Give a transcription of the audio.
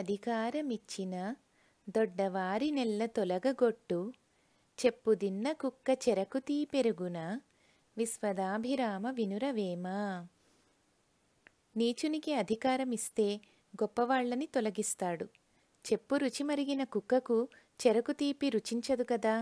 అధికారమిచ్చిన దొడ్డవారి నెల్ల తొలగగొట్టు చెప్పుదిన్న కుక్క చెరకు పెరుగున విశ్వదాభిరామ వినురవేమా నీచునికి అధికారమిస్తే గొప్పవాళ్లని తొలగిస్తాడు చెప్పు రుచి మరిగిన కుక్కకు చెరకు తీపి రుచించదు కదా